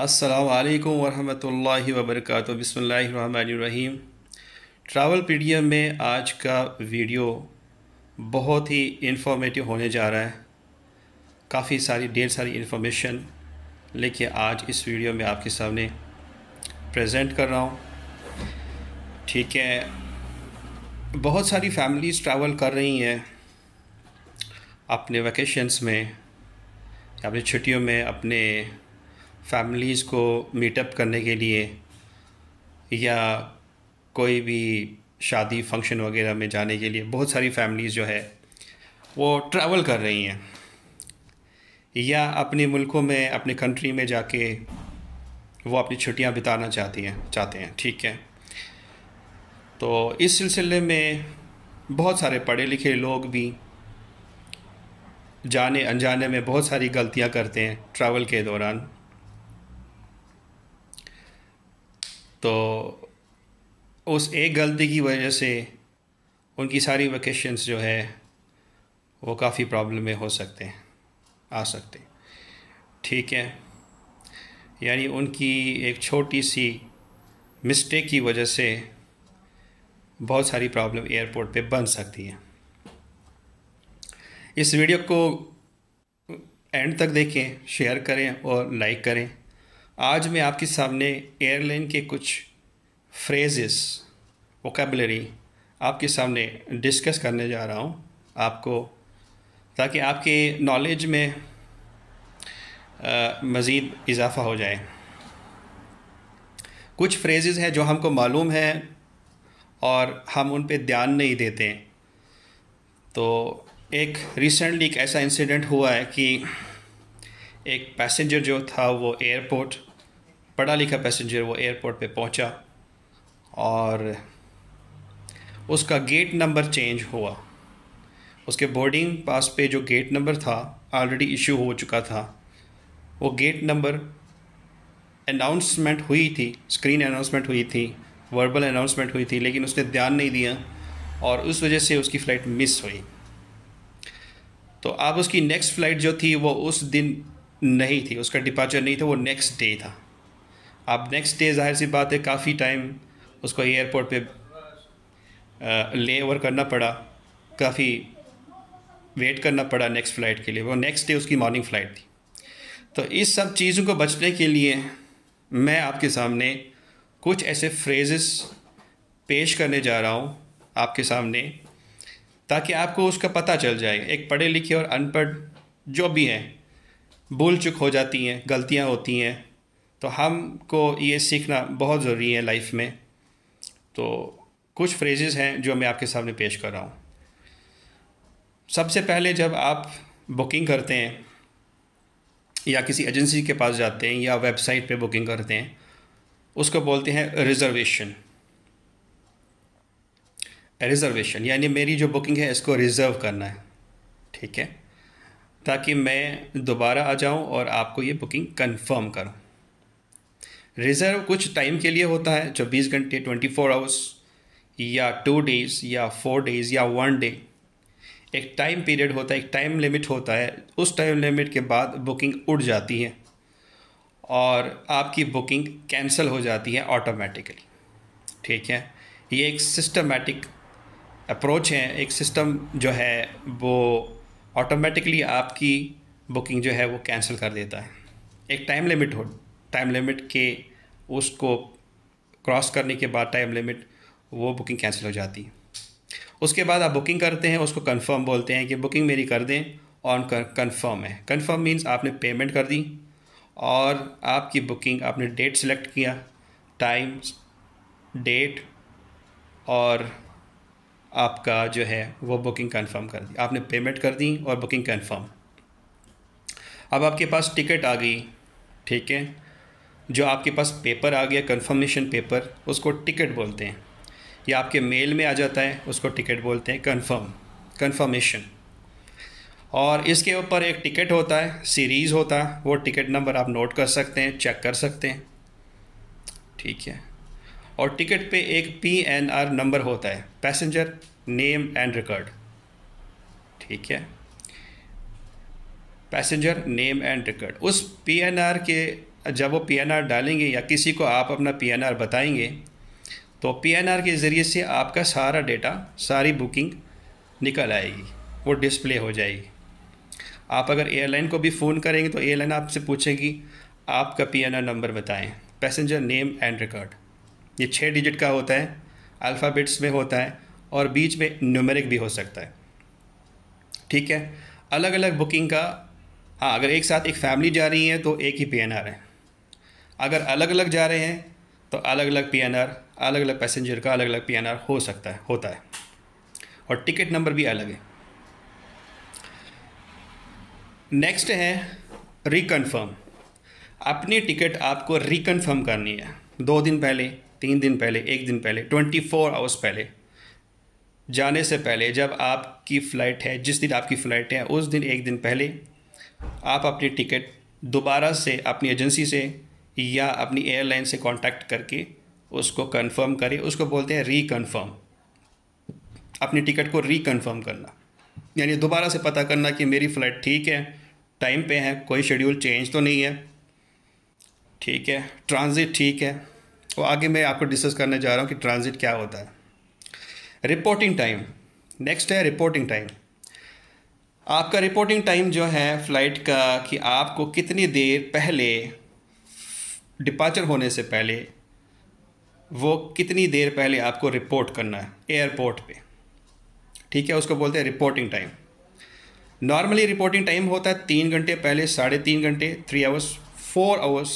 अस्सलाम वरहमतुल्लाहि वबरकatuh बसमीम ट्रैवल पीडीएम में आज का वीडियो बहुत ही इन्फॉर्मेटिव होने जा रहा है काफ़ी सारी ढेर सारी इन्फॉर्मेशन लेके आज इस वीडियो में आपके सामने प्रेजेंट कर रहा हूँ ठीक है बहुत सारी फैमिलीज़ ट्रैवल कर रही हैं अपने वैकेशंस में अपने छुट्टियों में अपने फैमिलीज़ को मीटअप करने के लिए या कोई भी शादी फंक्शन वगैरह में जाने के लिए बहुत सारी फैमिलीज़ जो है वो ट्रैवल कर रही हैं या अपने मुल्कों में अपने कंट्री में जाके वो अपनी छुट्टियां बिताना चाहती हैं चाहते हैं ठीक है तो इस सिलसिले में बहुत सारे पढ़े लिखे लोग भी जाने अनजाने में बहुत सारी गलतियां करते हैं ट्रैवल के दौरान तो उस एक गलती की वजह से उनकी सारी वेकेशंस जो है वो काफ़ी प्रॉब्लम में हो सकते हैं आ सकते ठीक है यानी उनकी एक छोटी सी मिस्टेक की वजह से बहुत सारी प्रॉब्लम एयरपोर्ट पे बन सकती है इस वीडियो को एंड तक देखें शेयर करें और लाइक करें आज मैं आपके सामने एयरलाइन के कुछ फ्रेजेस वोकेबलरी आपके सामने डिस्कस करने जा रहा हूँ आपको ताकि आपके नॉलेज में मज़ीद इजाफा हो जाए कुछ फ्रेजेस हैं जो हमको मालूम हैं और हम उन पे ध्यान नहीं देते तो एक रिसेंटली एक ऐसा इंसिडेंट हुआ है कि एक पैसेंजर जो था वो एयरपोर्ट पढ़ा लिखा पैसेंजर वो एयरपोर्ट पे पहुंचा और उसका गेट नंबर चेंज हुआ उसके बोर्डिंग पास पे जो गेट नंबर था ऑलरेडी इशू हो चुका था वो गेट नंबर अनाउंसमेंट हुई थी स्क्रीन अनाउंसमेंट हुई थी वर्बल अनाउंसमेंट हुई थी लेकिन उसने ध्यान नहीं दिया और उस वजह से उसकी फ़्लाइट मिस हुई तो अब उसकी नेक्स्ट फ़्लाइट जो थी वो उस दिन नहीं थी उसका डिपार्चर नहीं था वो नेक्स्ट डे था अब नेक्स्ट डे जाहिर सी बात है काफ़ी टाइम उसको एयरपोर्ट पे ले ओवर करना पड़ा काफ़ी वेट करना पड़ा नेक्स्ट फ़्लाइट के लिए वो नेक्स्ट डे उसकी मॉर्निंग फ़्लाइट थी तो इस सब चीज़ों को बचने के लिए मैं आपके सामने कुछ ऐसे फ्रेजेस पेश करने जा रहा हूँ आपके सामने ताकि आपको उसका पता चल जाए एक पढ़े लिखे और अनपढ़ जो भी हैं भूल चुक हो जाती हैं गलतियाँ होती हैं तो हमको ये सीखना बहुत ज़रूरी है लाइफ में तो कुछ फ्रेजेस हैं जो मैं आपके सामने पेश कर रहा हूँ सबसे पहले जब आप बुकिंग करते हैं या किसी एजेंसी के पास जाते हैं या वेबसाइट पे बुकिंग करते हैं उसको बोलते हैं रिज़र्वेशन रिज़र्वेशन यानी मेरी जो बुकिंग है इसको रिज़र्व करना है ठीक है ताकि मैं दोबारा आ जाऊं और आपको ये बुकिंग कंफर्म करूं रिज़र्व कुछ टाइम के लिए होता है चौबीस घंटे ट्वेंटी फोर आवर्स या टू डेज़ या फोर डेज़ या वन डे एक टाइम पीरियड होता है एक टाइम लिमिट होता है उस टाइम लिमिट के बाद बुकिंग उड़ जाती है और आपकी बुकिंग कैंसिल हो जाती है ऑटोमेटिकली ठीक है ये एक सिस्टमेटिक अप्रोच है एक सिस्टम जो है वो ऑटोमेटिकली आपकी बुकिंग जो है वो कैंसिल कर देता है एक टाइम लिमिट हो टाइम लिमिट के उसको क्रॉस करने के बाद टाइम लिमिट वो बुकिंग कैंसिल हो जाती है उसके बाद आप बुकिंग करते हैं उसको कंफर्म बोलते हैं कि बुकिंग मेरी कर दें ऑन कंफर्म है कंफर्म मींस आपने पेमेंट कर दी और आपकी बुकिंग आपने डेट सेलेक्ट किया टाइम डेट और आपका जो है वो बुकिंग कंफर्म कर दी आपने पेमेंट कर दी और बुकिंग कंफर्म अब आपके पास टिकट आ गई ठीक है जो आपके पास पेपर आ गया कंफर्मेशन पेपर उसको टिकट बोलते हैं या आपके मेल में आ जाता है उसको टिकट बोलते हैं कंफर्म कंफर्मेशन और इसके ऊपर एक टिकट होता है सीरीज़ होता है वो टिकट नंबर आप नोट कर सकते हैं चेक कर सकते हैं ठीक है और टिकट पे एक पी एन आर नंबर होता है पैसेंजर नेम एंड रिकॉर्ड ठीक है पैसेंजर नेम एंड रिकॉर्ड उस पी एन आर के जब वो पी एन आर डालेंगे या किसी को आप अपना पी एन आर बताएंगे तो पी एन आर के ज़रिए से आपका सारा डेटा सारी बुकिंग निकल आएगी वो डिस्प्ले हो जाएगी आप अगर एयरलाइन को भी फ़ोन करेंगे तो एयरलाइन आपसे पूछेगी आपका पी एन आर नंबर बताएं पैसेंजर नेम एंड रिकॉर्ड ये छः डिजिट का होता है अल्फ़ाबेट्स में होता है और बीच में न्यूमेरिक भी हो सकता है ठीक है अलग अलग बुकिंग का हाँ अगर एक साथ एक फैमिली जा रही है तो एक ही पी है अगर अलग अलग जा रहे हैं तो अलग अलग पी अलग अलग पैसेंजर का अलग अलग पी हो सकता है होता है और टिकट नंबर भी अलग है नेक्स्ट है रिकन्फर्म अपनी टिकट आपको रिकन्फर्म करनी है दो दिन पहले तीन दिन पहले एक दिन पहले ट्वेंटी फोर आवर्स पहले जाने से पहले जब आपकी फ़्लाइट है जिस दिन आपकी फ़्लाइट है उस दिन एक दिन पहले आप अपनी टिकट दोबारा से अपनी एजेंसी से या अपनी एयरलाइन से कांटेक्ट करके उसको कंफर्म करें उसको बोलते हैं रीकंफर्म अपनी टिकट को रीकंफर्म करना यानी दोबारा से पता करना कि मेरी फ़्लाइट ठीक है टाइम पे है कोई शेड्यूल चेंज तो नहीं है ठीक है ट्रांज़िट ठीक है वो आगे मैं आपको डिस्कस करने जा रहा हूँ कि ट्रांजिट क्या होता है रिपोर्टिंग टाइम नेक्स्ट है रिपोर्टिंग टाइम आपका रिपोर्टिंग टाइम जो है फ़्लाइट का कि आपको कितनी देर पहले डिपार्चर होने से पहले वो कितनी देर पहले आपको रिपोर्ट करना है एयरपोर्ट पे ठीक है उसको बोलते हैं reporting time normally reporting time होता है तीन घंटे पहले साढ़े तीन घंटे थ्री आवर्स फोर आवर्स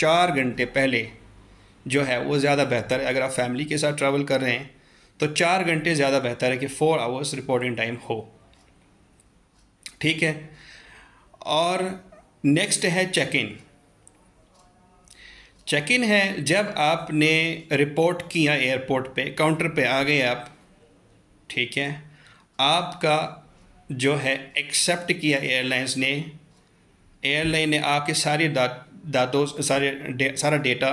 चार घंटे पहले जो है वो ज़्यादा बेहतर है अगर आप फैमिली के साथ ट्रैवल कर रहे हैं तो चार घंटे ज़्यादा बेहतर है कि फ़ोर आवर्स रिपोर्टिंग टाइम हो ठीक है और नेक्स्ट है चेक इन चेक इन है जब आपने रिपोर्ट किया एयरपोर्ट पे काउंटर पे आ गए आप ठीक है आपका जो है एक्सेप्ट किया एयरलाइंस ने एयरलाइन ने आपके सारे दा, दादों सारे सारा डेटा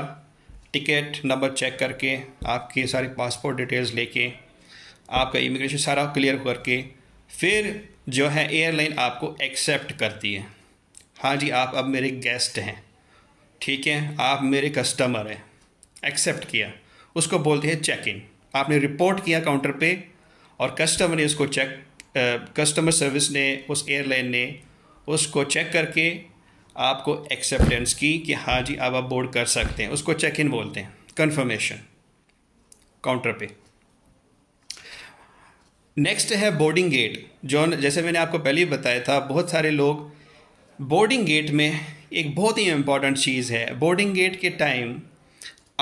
टिकट नंबर चेक करके आपके सारे पासपोर्ट डिटेल्स लेके आपका इमिग्रेशन सारा क्लियर करके फिर जो है एयरलाइन आपको एक्सेप्ट करती है हाँ जी आप अब मेरे गेस्ट हैं ठीक है आप मेरे कस्टमर हैं एक्सेप्ट किया उसको बोलते हैं चेक इन आपने रिपोर्ट किया काउंटर पे और कस्टमर ने उसको चेक कस्टमर सर्विस ने उस एयरलाइन ने उसको चेक करके आपको एक्सेप्टेंस की कि हाँ जी अब आप बोर्ड कर सकते हैं उसको चेक इन बोलते हैं कन्फर्मेशन काउंटर पे नेक्स्ट है बोर्डिंग गेट जो जैसे मैंने आपको पहले ही बताया था बहुत सारे लोग बोर्डिंग गेट में एक बहुत ही इम्पॉर्टेंट चीज़ है बोर्डिंग गेट के टाइम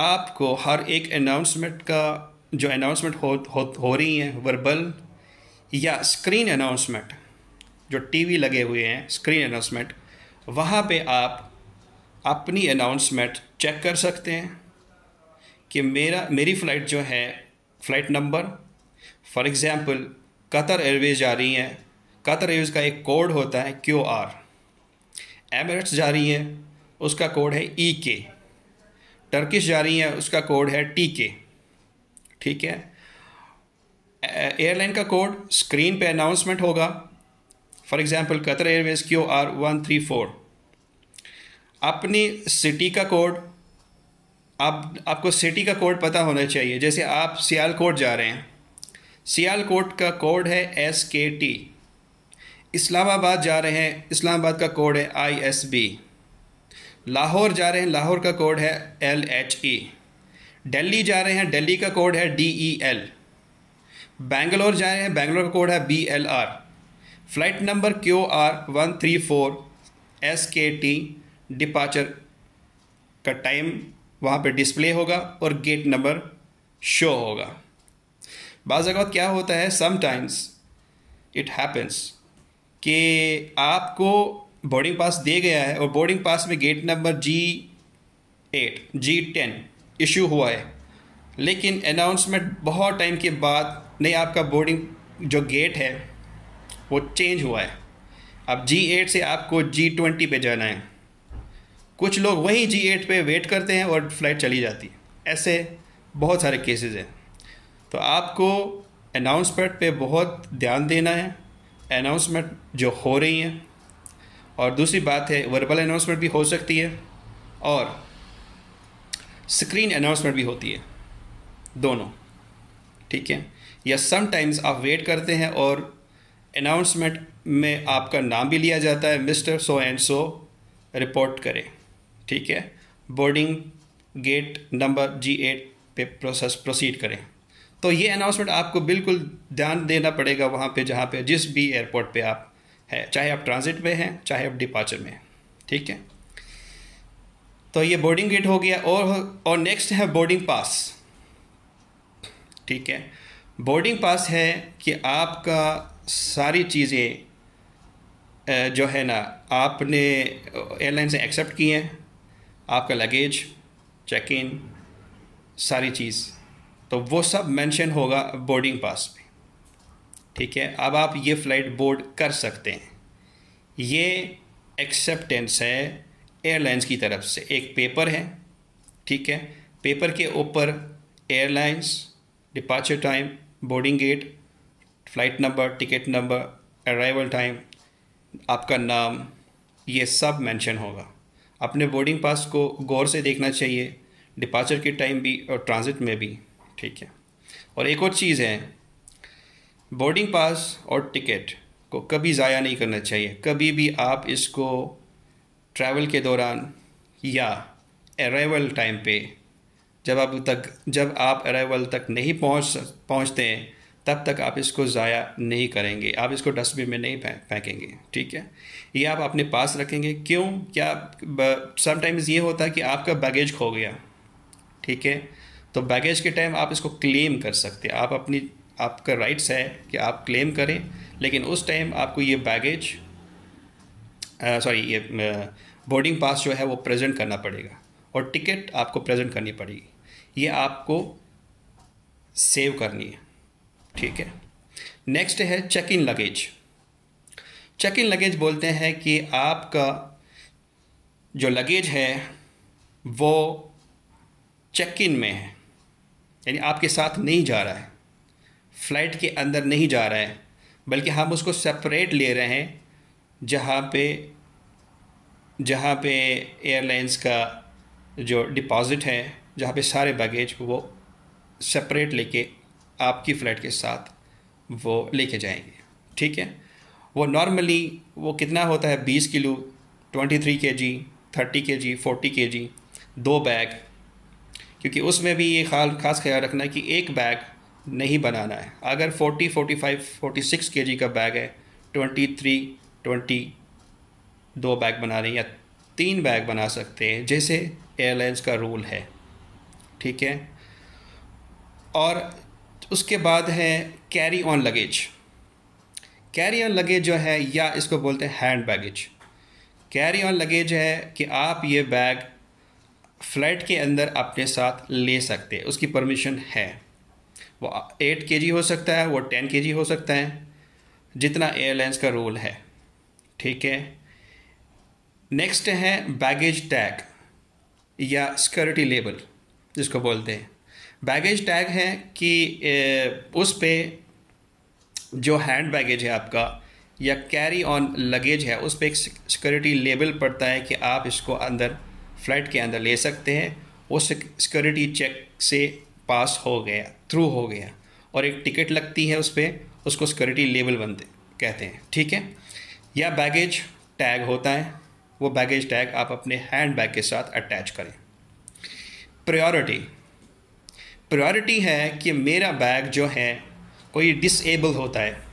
आपको हर एक अनाउंसमेंट का जो अनाउंसमेंट हो, हो हो रही हैं वर्बल या स्क्रीन अनाउंसमेंट जो टीवी लगे हुए हैं स्क्रीन अनाउंसमेंट वहाँ पे आप अपनी अनाउंसमेंट चेक कर सकते हैं कि मेरा मेरी फ़्लाइट जो है flight number for example Qatar airways जा रही हैं कतर एयरवेज का एक कोड होता है क्यू आर एमरेट्स जा रही हैं उसका कोड है ई के टर्किश जा रही हैं उसका कोड है टी के ठीक है एयरलाइन का कोड स्क्रीन पे अनाउंसमेंट होगा for example Qatar airways Q R one three four अपनी सिटी का कोड आप आपको सिटी का कोड पता होना चाहिए जैसे आप सियालकोट जा रहे हैं सियालकोट का कोड है एस के टी इस्लामाबाद जा रहे हैं इस्लामाबाद का कोड है आई एस बी लाहौर जा रहे हैं लाहौर का कोड है एल एच ई दिल्ली जा रहे हैं दिल्ली का कोड है D E e L Bangalore जा रहे हैं बेंगलोर का कोड है B L R flight number Q R one three four S K T departure का टाइम वहाँ पर डिस्प्ले होगा और गेट नंबर शो होगा बाज़ क्या होता है समटाइम्स इट हैपन्स कि आपको बोर्डिंग पास दे गया है और बोर्डिंग पास में gate number G eight G ten issue हुआ है लेकिन अनाउंसमेंट बहुत टाइम के बाद नहीं आपका बोर्डिंग जो गेट है वो चेंज हुआ है अब G8 से आपको G20 पे जाना है कुछ लोग वहीं G8 पे वेट करते हैं और फ्लाइट चली जाती है ऐसे बहुत सारे केसेस हैं तो आपको अनाउंसमेंट पे बहुत ध्यान देना है अनाउंसमेंट जो हो रही हैं और दूसरी बात है वर्बल अनाउंसमेंट भी हो सकती है और स्क्रीन अनाउंसमेंट भी होती है दोनों ठीक है या समटाइम्स आप वेट करते हैं और अनाउंसमेंट में आपका नाम भी लिया जाता है mister so and so report करें ठीक है boarding gate number G eight पे प्रोसेस प्रोसीड करें तो ये अनाउंसमेंट आपको बिल्कुल ध्यान देना पड़ेगा वहाँ पे जहाँ पे जिस भी एयरपोर्ट पे आप है चाहे आप ट्रांजिट में हैं चाहे आप डिपार्चर में ठीक है तो ये बोर्डिंग गेट हो गया और और नेक्स्ट है बोर्डिंग पास ठीक है बोर्डिंग पास है कि आपका सारी चीज़ें जो है ना आपने एयरलाइन से एक्सेप्ट की हैं आपका लगेज चेक इन सारी चीज़ तो वो सब मेंशन होगा बोर्डिंग पास पे ठीक है अब आप ये फ़्लाइट बोर्ड कर सकते हैं ये एक्सेप्टेंस है एयरलाइंस की तरफ से एक पेपर है ठीक है पेपर के ऊपर airlines departure time boarding gate flight number ticket number arrival time आपका नाम ये सब मेंशन होगा अपने बोर्डिंग पास को गौर से देखना चाहिए डिपार्चर के टाइम भी और ट्रांज़िट में भी ठीक है और एक और चीज़ है बोर्डिंग पास और टिकट को कभी ज़ाया नहीं करना चाहिए कभी भी आप इसको ट्रैवल के दौरान या अराइवल टाइम पे जब आप तक जब आप अराइवल तक नहीं पहुंच पहुंचते हैं तब तक आप इसको ज़ाया नहीं करेंगे आप इसको डस्टबिन में नहीं फेंकेंगे ठीक है ये आप अपने पास रखेंगे क्यों क्या समटाइम्स ये होता है कि आपका बैगेज खो गया ठीक है तो बैगेज के टाइम आप इसको क्लेम कर सकते हैं आप अपनी आपका राइट्स है कि आप क्लेम करें लेकिन उस टाइम आपको ये बैगेज सॉरी ये बोर्डिंग पास जो है वो प्रेजेंट करना पड़ेगा और टिकट आपको प्रेजेंट करनी पड़ेगी ये आपको सेव करनी है ठीक है नेक्स्ट है check in luggage check in luggage बोलते हैं कि आपका जो लगेज है वो चेक इन में है यानी आपके साथ नहीं जा रहा है फ्लाइट के अंदर नहीं जा रहा है बल्कि हम उसको सेपरेट ले रहे हैं जहाँ पे जहाँ पे एयरलाइंस का जो डिपॉज़िट है जहाँ पे सारे बैगेज वो सेपरेट लेके आपकी फ़्लाइट के साथ वो लेके जाएंगे ठीक है वो नॉर्मली वो कितना होता है बीस किलो ट्वेंटी थ्री के जी थर्टी के जी फोर्टी के जी दो बैग क्योंकि उसमें भी ये खाल खास ख्याल रखना है कि एक बैग नहीं बनाना है अगर forty forty five forty six K G का बैग है ट्वेंटी थ्री ट्वेंटी दो बैग बना रहे हैं या तीन बैग बना सकते हैं जैसे एयरलाइंस का रूल है ठीक है और उसके बाद है carry on luggage carry on luggage जो है या इसको बोलते हैं hand baggage carry on luggage है कि आप ये बैग फ्लाइट के अंदर अपने साथ ले सकते हैं उसकी परमिशन है वो एट के हो सकता है वो टेन के हो सकता है जितना एयरलाइंस का रोल है ठीक है नेक्स्ट है बैगेज टैग या सिक्योरिटी लेबल जिसको बोलते हैं बैगेज टैग है कि उस पर जो हैंड बैगेज है आपका या कैरी ऑन लगेज है उस पर एक सिक्योरिटी लेबल पड़ता है कि आप इसको अंदर फ्लाइट के अंदर ले सकते हैं वो सिक्योरिटी चेक से पास हो गया थ्रू हो गया और एक टिकट लगती है उस पर उसको सिक्योरिटी लेबल बनते कहते हैं ठीक है या बैगेज टैग होता है वो बैगेज टैग आप अपने हैंड बैग के साथ अटैच करें प्रायोरिटी प्रायोरिटी है कि मेरा बैग जो है कोई डिसेबल होता है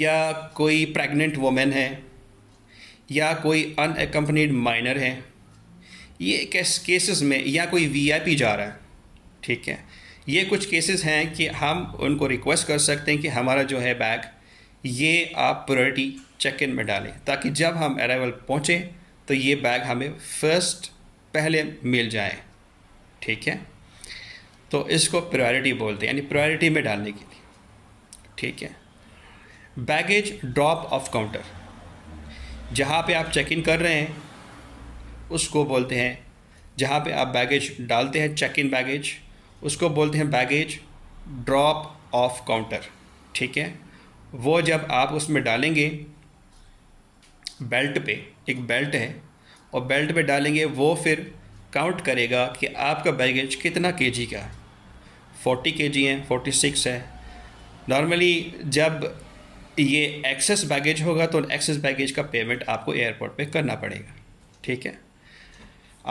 या कोई प्रेग्नेंट वोमेन है या कोई अनएकम्पनीड माइनर है ये केस केसेस में या कोई वीआईपी जा रहा है ठीक है ये कुछ केसेस हैं कि हम उनको रिक्वेस्ट कर सकते हैं कि हमारा जो है बैग ये आप प्रायोरिटी चेक इन में डालें ताकि जब हम अराइवल पहुँचें तो ये बैग हमें फर्स्ट पहले मिल जाए ठीक है तो इसको प्रायोरिटी बोलते हैं यानी प्रायोरिटी में डालने के लिए ठीक है बैगेज ड्रॉप ऑफ काउंटर जहाँ पे आप चेक इन कर रहे हैं उसको बोलते हैं जहाँ पे आप बैगेज डालते हैं चेक इन बैगेज उसको बोलते हैं बैगेज ड्रॉप ऑफ काउंटर ठीक है वो जब आप उसमें डालेंगे बेल्ट पे एक बेल्ट है और बेल्ट पे डालेंगे वो फिर काउंट करेगा कि आपका बैगेज कितना के जी का है फोर्टी के जी है फोर्टी सिक्स है नॉर्मली जब ये एक्सेस बैगेज होगा तो एक्सेस बैगेज का पेमेंट आपको एयरपोर्ट पे करना पड़ेगा ठीक है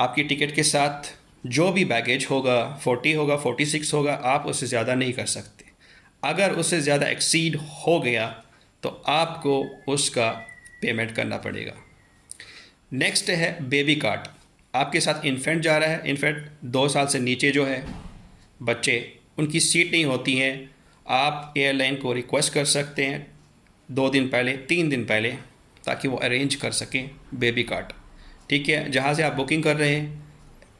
आपकी टिकट के साथ जो भी बैगेज होगा फोर्टी होगा फोर्टी सिक्स होगा आप उससे ज़्यादा नहीं कर सकते अगर उससे ज़्यादा एक्सीड हो गया तो आपको उसका पेमेंट करना पड़ेगा नेक्स्ट है बेबी कार्ट आपके साथ इन्फेंट जा रहा है इन्फेंट दो साल से नीचे जो है बच्चे उनकी सीट नहीं होती है आप एयरलाइन को रिक्वेस्ट कर सकते हैं दो दिन पहले तीन दिन पहले ताकि वो अरेंज कर सकें बेबी कार्ट ठीक है जहाँ से आप बुकिंग कर रहे हैं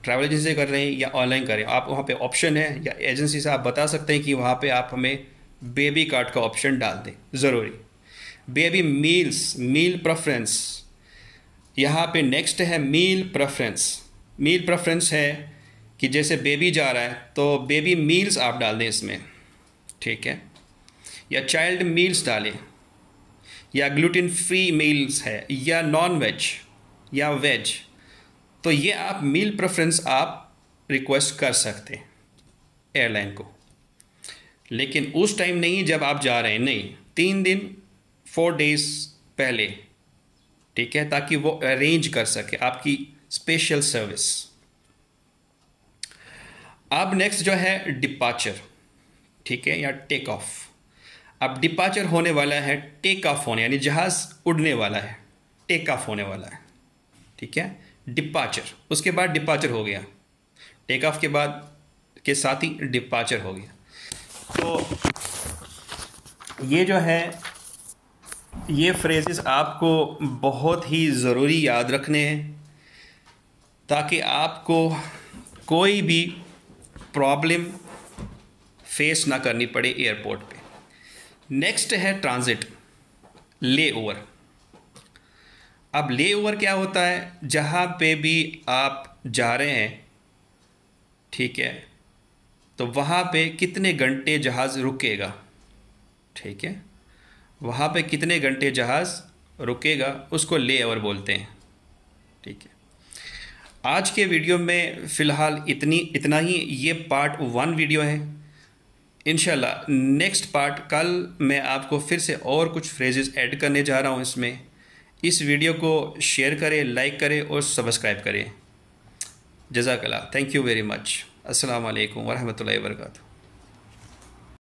ट्रैवल एजेंसी कर रहे हैं या ऑनलाइन कर रहे हैं आप वहाँ पे ऑप्शन है या एजेंसी से आप बता सकते हैं कि वहाँ पे आप हमें बेबी कार्ट का ऑप्शन डाल दें ज़रूरी बेबी मील्स मील प्रेफरेंस यहाँ पे नेक्स्ट है मील प्रेफरेंस मील प्रेफरेंस है कि जैसे बेबी जा रहा है तो बेबी मील्स आप डाल दें इसमें ठीक है या चाइल्ड मील्स डालें या ग्लूटिन फ्री मील्स है या नॉन वेज या वेज तो ये आप मील प्रेफरेंस आप रिक्वेस्ट कर सकते हैं एयरलाइन को लेकिन उस टाइम नहीं जब आप जा रहे हैं नहीं तीन दिन फोर डेज पहले ठीक है ताकि वो अरेंज कर सके आपकी स्पेशल सर्विस अब नेक्स्ट जो है डिपाचर ठीक है या टेक ऑफ अब डिपाचर होने वाला है टेक ऑफ होने यानी जहाज़ उड़ने वाला है टेक ऑफ होने वाला है ठीक है डिपाचर उसके बाद डिपाचर हो गया टेक ऑफ के बाद के साथ ही डिपाचर हो गया तो ये जो है ये फ्रेजेस आपको बहुत ही ज़रूरी याद रखने हैं ताकि आपको कोई भी प्रॉब्लम फेस ना करनी पड़े एयरपोर्ट पे नेक्स्ट है ट्रांज़िट ले ओवर अब ले ओवर क्या होता है जहाँ पे भी आप जा रहे हैं ठीक है तो वहाँ पे कितने घंटे जहाज़ रुकेगा ठीक है वहाँ पे कितने घंटे जहाज़ रुकेगा उसको ले ओवर बोलते हैं ठीक है आज के वीडियो में फ़िलहाल इतनी इतना ही ये पार्ट वन वीडियो है इन नेक्स्ट पार्ट कल मैं आपको फिर से और कुछ फ्रेजेस ऐड करने जा रहा हूँ इसमें इस वीडियो को शेयर करें लाइक करें और सब्सक्राइब करें जजाकला थैंक यू वेरी मच असलकम वरहमल वर्का